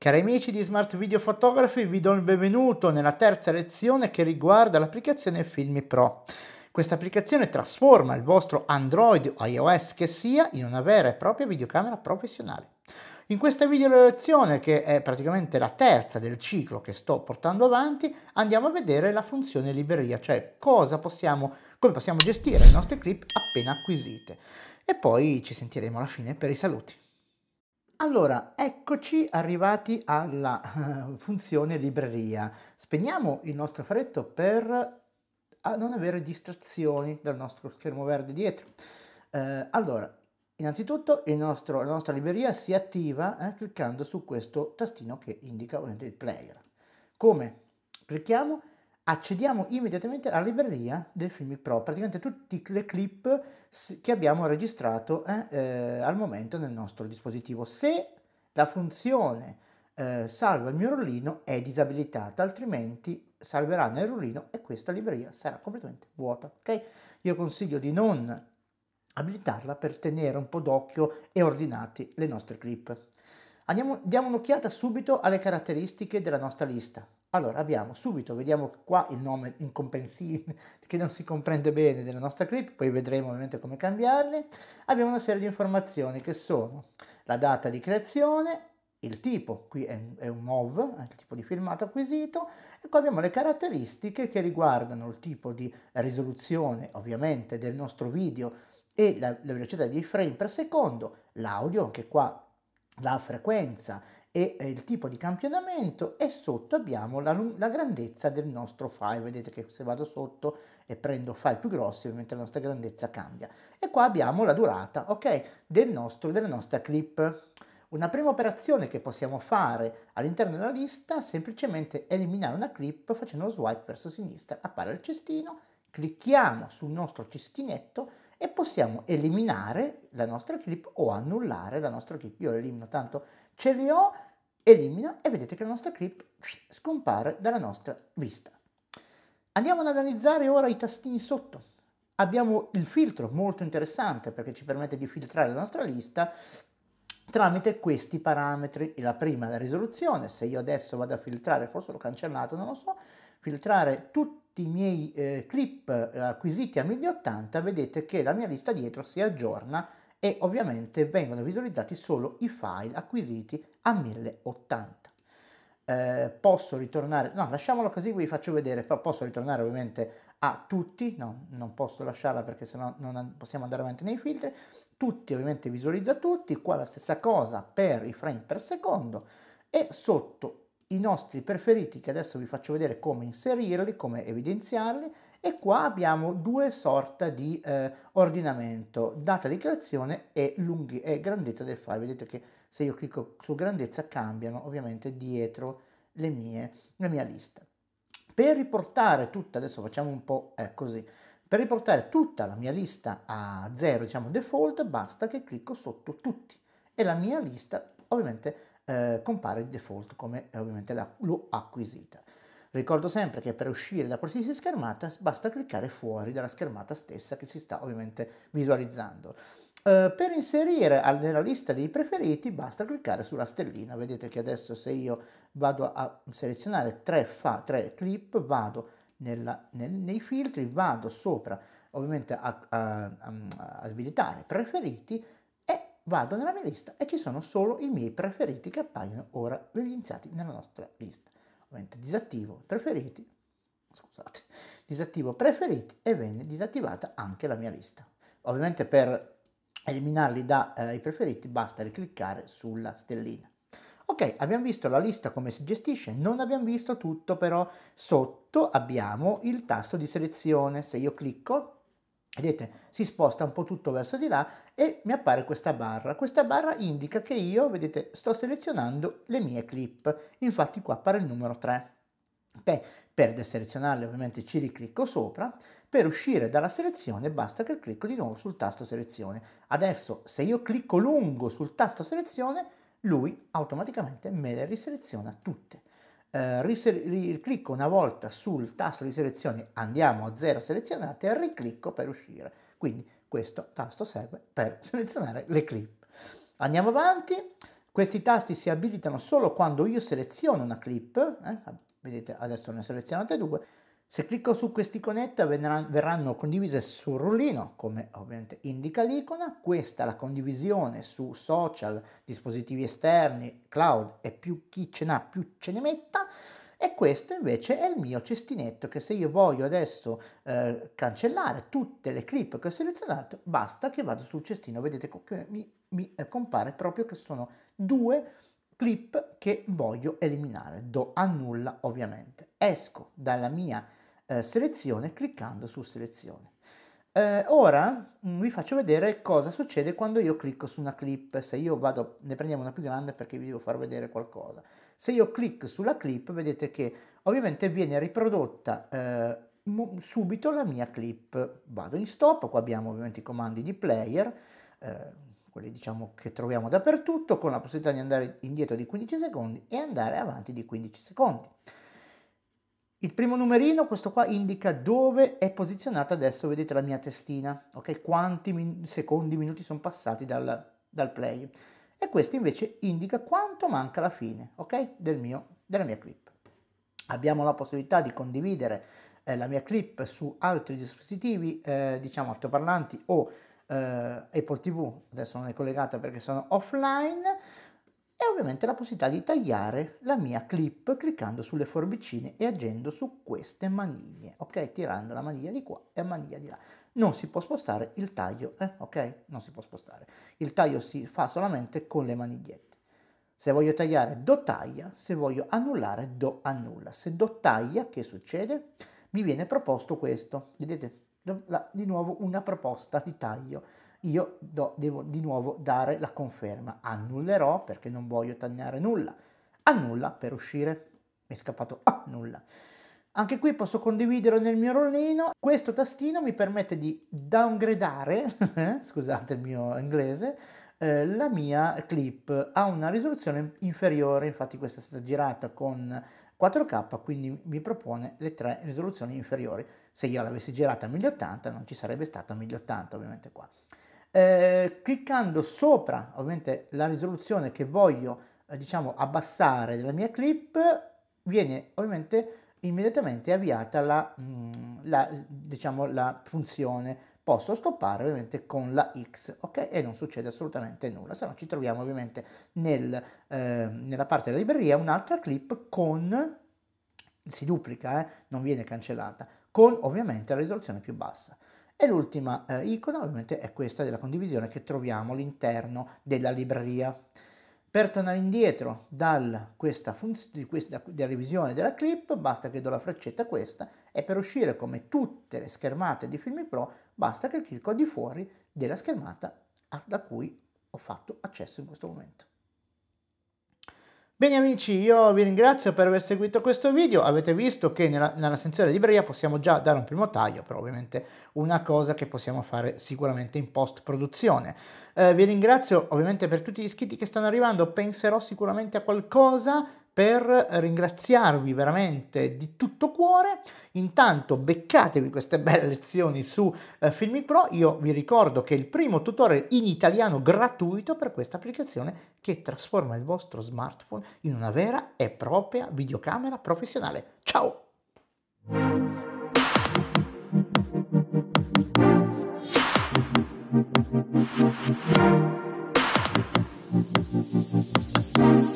Cari amici di Smart Video Photography, vi do il benvenuto nella terza lezione che riguarda l'applicazione Filmi Pro. Questa applicazione trasforma il vostro Android o iOS che sia in una vera e propria videocamera professionale. In questa video lezione, che è praticamente la terza del ciclo che sto portando avanti, andiamo a vedere la funzione libreria, cioè possiamo, come possiamo gestire le nostre clip appena acquisite. E poi ci sentiremo alla fine per i saluti. Allora, eccoci arrivati alla eh, funzione libreria. Spegniamo il nostro faretto per non avere distrazioni dal nostro schermo verde dietro. Eh, allora, innanzitutto nostro, la nostra libreria si attiva eh, cliccando su questo tastino che indica ovviamente il player. Come? Clicchiamo accediamo immediatamente alla libreria del Filmic Pro, praticamente tutte le clip che abbiamo registrato eh, eh, al momento nel nostro dispositivo. Se la funzione eh, salva il mio rullino è disabilitata, altrimenti salverà nel rullino e questa libreria sarà completamente vuota. Okay? Io consiglio di non abilitarla per tenere un po' d'occhio e ordinati le nostre clip. Andiamo, diamo un'occhiata subito alle caratteristiche della nostra lista. Allora abbiamo subito, vediamo qua il nome incomprensibile che non si comprende bene della nostra clip, poi vedremo ovviamente come cambiarle. Abbiamo una serie di informazioni che sono la data di creazione, il tipo, qui è, è un MOV, è il tipo di filmato acquisito, e qua abbiamo le caratteristiche che riguardano il tipo di risoluzione ovviamente del nostro video e la, la velocità di frame per secondo, l'audio, anche qua la frequenza, e eh, il tipo di campionamento e sotto abbiamo la, la, grandezza del nostro file vedete che se vado sotto e prendo file più grossi ovviamente la nostra grandezza cambia e qua abbiamo la durata ok del nostro della nostra clip una prima operazione che possiamo fare all'interno della lista è semplicemente eliminare una clip facendo lo swipe verso sinistra appare il cestino clicchiamo sul nostro cestinetto e possiamo eliminare la nostra clip o annullare la nostra clip io elimino tanto ce li ho, elimina e vedete che la nostra clip scompare dalla nostra vista. Andiamo ad analizzare ora i tastini sotto. Abbiamo il filtro molto interessante perché ci permette di filtrare la nostra lista tramite questi parametri. La prima è la risoluzione, se io adesso vado a filtrare, forse l'ho cancellato, non lo so, filtrare tutti i miei eh, clip eh, acquisiti a 1080, vedete che la mia lista dietro si aggiorna e ovviamente vengono visualizzati solo i file acquisiti a 1080. Eh, posso ritornare, no lasciamolo così vi faccio vedere, posso ritornare ovviamente a tutti, no non posso lasciarla perché sennò non possiamo andare avanti nei filtri, tutti ovviamente visualizza tutti, qua la stessa cosa per i frame per secondo e sotto i nostri preferiti che adesso vi faccio vedere come inserirli, come evidenziarli e qua abbiamo due sorte di eh, ordinamento, data di creazione e, lunghi- e grandezza del file. Vedete che se io clicco su grandezza cambiano ovviamente dietro le mie, la mia lista. Per riportare tutta, adesso facciamo un po' eh, così, per riportare tutta la mia lista a zero, diciamo default, basta che clicco sotto tutti e la mia lista ovviamente eh, compare di default come ovviamente l'ho acquisita. Ricordo sempre che per uscire da qualsiasi schermata basta cliccare fuori dalla schermata stessa che si sta ovviamente visualizzando. Eh, per inserire nella lista dei preferiti basta cliccare sulla stellina, vedete che adesso se io vado a selezionare tre, fa, tre clip, vado nella, nel, nei filtri, vado sopra ovviamente a, a, a, a sbilitare preferiti e vado nella mia lista e ci sono solo i miei preferiti che appaiono ora evidenziati nella nostra lista ovviamente disattivo preferiti, scusate, disattivo preferiti e viene disattivata anche la mia lista. Ovviamente per eliminarli dai eh, preferiti basta ricliccare sulla stellina. Ok, abbiamo visto la lista come si gestisce, non abbiamo visto tutto però sotto abbiamo il tasto di selezione, se io clicco Vedete, si sposta un po' tutto verso di là e mi appare questa barra. Questa barra indica che io, vedete, sto selezionando le mie clip. Infatti qua appare il numero 3. Okay. Per deselezionarle ovviamente ci riclicco sopra. Per uscire dalla selezione basta che clicco di nuovo sul tasto selezione. Adesso se io clicco lungo sul tasto selezione, lui automaticamente me le riseleziona tutte eh, riclicco una volta sul tasto di selezione, andiamo a zero selezionate e riclicco per uscire. Quindi questo tasto serve per selezionare le clip. Andiamo avanti, questi tasti si abilitano solo quando io seleziono una clip, eh? vedete adesso ne ho selezionate due, se clicco su quest'iconetta verranno condivise sul rullino, come ovviamente indica l'icona, questa la condivisione su social, dispositivi esterni, cloud e più chi ce n'ha più ce ne metta e questo invece è il mio cestinetto che se io voglio adesso eh, cancellare tutte le clip che ho selezionato basta che vado sul cestino, vedete che mi, mi eh, compare proprio che sono due clip che voglio eliminare, do annulla ovviamente, esco dalla mia eh, selezione cliccando su selezione. Eh, ora mh, mm, vi faccio vedere cosa succede quando io clicco su una clip, se io vado, ne prendiamo una più grande perché vi devo far vedere qualcosa. Se io clicco sulla clip vedete che ovviamente viene riprodotta eh, subito la mia clip. Vado in stop, qua abbiamo ovviamente i comandi di player, eh, quelli diciamo che troviamo dappertutto, con la possibilità di andare indietro di 15 secondi e andare avanti di 15 secondi. Il primo numerino, questo qua, indica dove è posizionata adesso, vedete la mia testina, ok? Quanti min secondi, minuti sono passati dal, dal, play. E questo invece indica quanto manca la fine, ok? Del mio, della mia clip. Abbiamo la possibilità di condividere eh, la mia clip su altri dispositivi, eh, diciamo altoparlanti o eh, Apple TV, adesso non è collegata perché sono offline, e ovviamente la possibilità di tagliare la mia clip cliccando sulle forbicine e agendo su queste maniglie, ok? Tirando la maniglia di qua e la maniglia di là. Non si può spostare il taglio, eh? ok? Non si può spostare. Il taglio si fa solamente con le manigliette. Se voglio tagliare do taglia, se voglio annullare do annulla. Se do taglia, che succede? Mi viene proposto questo, vedete? La, di nuovo una proposta di taglio io do, devo di nuovo dare la conferma. Annullerò perché non voglio tagliare nulla. Annulla per uscire. Mi è scappato ah, nulla. Anche qui posso condividere nel mio rollino. Questo tastino mi permette di downgradare, eh, scusate il mio inglese, eh, la mia clip a una risoluzione inferiore. Infatti questa è stata girata con 4K, quindi mi propone le tre risoluzioni inferiori. Se io l'avessi girata a 1080 non ci sarebbe stata 1080 ovviamente qua eh, cliccando sopra ovviamente la risoluzione che voglio eh, diciamo abbassare della mia clip viene ovviamente immediatamente avviata la, mh, mm, la, diciamo, la funzione posso stoppare ovviamente con la X, ok? E non succede assolutamente nulla, se no ci troviamo ovviamente nel, eh, nella parte della libreria un'altra clip con, si duplica, eh, non viene cancellata, con ovviamente la risoluzione più bassa. E l'ultima eh, icona ovviamente è questa della condivisione che troviamo all'interno della libreria. Per tornare indietro dal, questa funzione, questa, della revisione della clip basta che do la freccetta a questa e per uscire come tutte le schermate di Filmi Pro basta che clicco di fuori della schermata da cui ho fatto accesso in questo momento. Bene amici, io vi ringrazio per aver seguito questo video, avete visto che nella, nella sezione libreria possiamo già dare un primo taglio, però ovviamente una cosa che possiamo fare sicuramente in post produzione. Eh, vi ringrazio ovviamente per tutti gli iscritti che stanno arrivando, penserò sicuramente a qualcosa, per ringraziarvi veramente di tutto cuore. Intanto beccatevi queste belle lezioni su eh, Filmic Pro, io vi ricordo che è il primo tutorial in italiano gratuito per questa applicazione che trasforma il vostro smartphone in una vera e propria videocamera professionale. Ciao! Thank you.